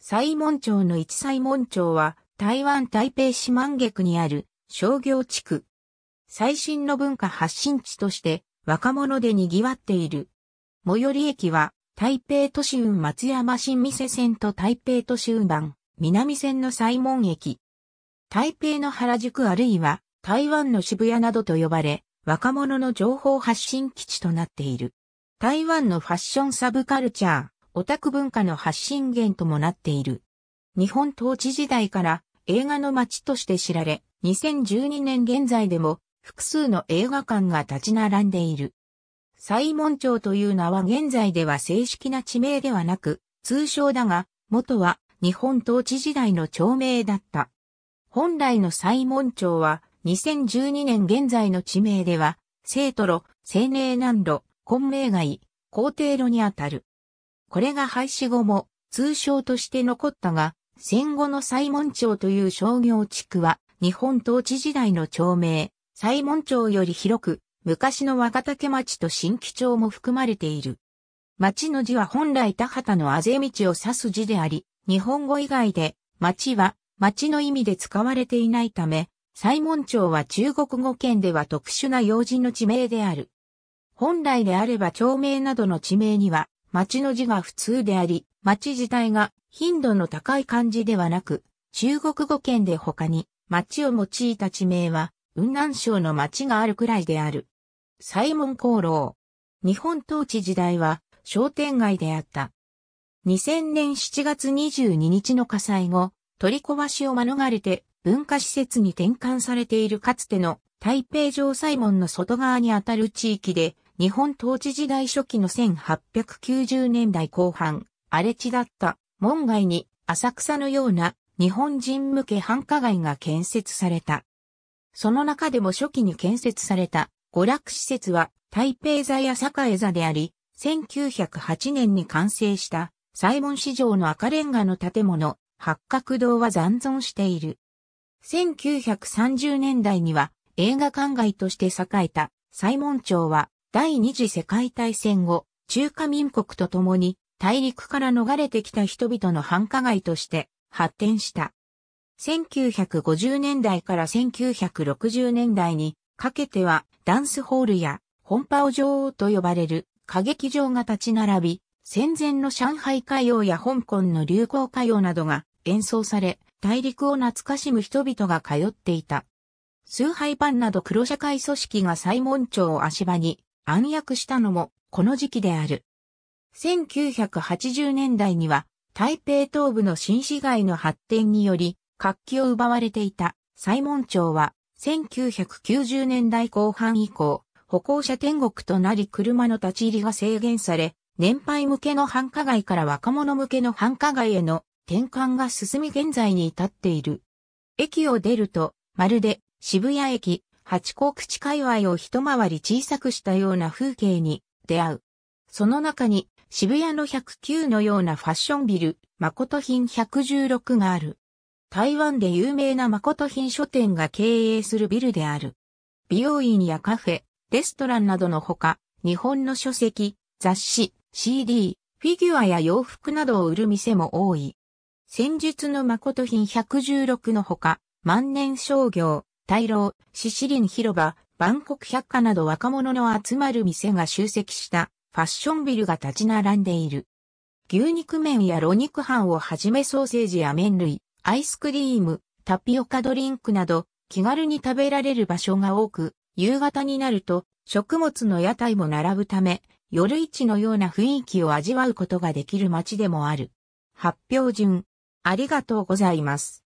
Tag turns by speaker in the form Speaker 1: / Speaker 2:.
Speaker 1: 西門町の一西門町は、台湾台北市万岳にある商業地区。最新の文化発信地として若者で賑わっている。最寄り駅は台北都市運松山新店線と台北都市運番南線の西門駅。台北の原宿あるいは台湾の渋谷などと呼ばれ、若者の情報発信基地となっている。台湾のファッションサブカルチャー、オタク文化の発信源ともなっている。日本統治時代から映画の街として知られ、2012年現在でも複数の映画館が立ち並んでいる。西門町という名は現在では正式な地名ではなく、通称だが、元は日本統治時代の町名だった。本来の西門町は2012年現在の地名では、聖都路、青命、南路、混迷街、皇帝路にあたる。これが廃止後も通称として残ったが、戦後の西門町という商業地区は、日本統治時代の町名、西門町より広く、昔の若竹町と新木町も含まれている。町の字は本来田畑のあぜ道を指す字であり、日本語以外で、町は、町の意味で使われていないため、西門町は中国語圏では特殊な用人の地名である。本来であれば町名などの地名には、町の字が普通であり、町自体が頻度の高い漢字ではなく、中国語圏で他に町を用いた地名は、雲南省の町があるくらいである。西門功労。日本統治時代は商店街であった。2000年7月22日の火災後、取り壊しを免れて文化施設に転換されているかつての台北城西門の外側にあたる地域で日本統治時代初期の1890年代後半、荒れ地だった門外に浅草のような日本人向け繁華街が建設された。その中でも初期に建設された娯楽施設は台北座や栄座であり、1908年に完成した西門市場の赤レンガの建物、八角堂は残存している。1930年代には映画館街として栄えた西門町は第二次世界大戦後、中華民国と共に大陸から逃れてきた人々の繁華街として発展した。1950年代から1960年代にかけてはダンスホールや本パオ女王と呼ばれる歌劇場が立ち並び、戦前の上海歌謡や香港の流行歌謡などが演奏され、大陸を懐かしむ人々が通っていた。崇拝版など黒社会組織が西門町を足場に暗躍したのもこの時期である。1980年代には台北東部の新市街の発展により活気を奪われていた西門町は1990年代後半以降歩行者天国となり車の立ち入りが制限され年配向けの繁華街から若者向けの繁華街への転換が進み現在に至っている。駅を出るとまるで渋谷駅、八甲口界隈を一回り小さくしたような風景に出会う。その中に渋谷の109のようなファッションビル、誠品116がある。台湾で有名な誠品書店が経営するビルである。美容院やカフェ、レストランなどのほか、日本の書籍、雑誌、CD、フィギュアや洋服などを売る店も多い。戦術の誠品116のほか、万年商業、大楼、シシリン広場、万国百貨など若者の集まる店が集積したファッションビルが立ち並んでいる。牛肉麺や露肉飯をはじめソーセージや麺類、アイスクリーム、タピオカドリンクなど気軽に食べられる場所が多く、夕方になると食物の屋台も並ぶため、夜市のような雰囲気を味わうことができる街でもある。発表順。ありがとうございます。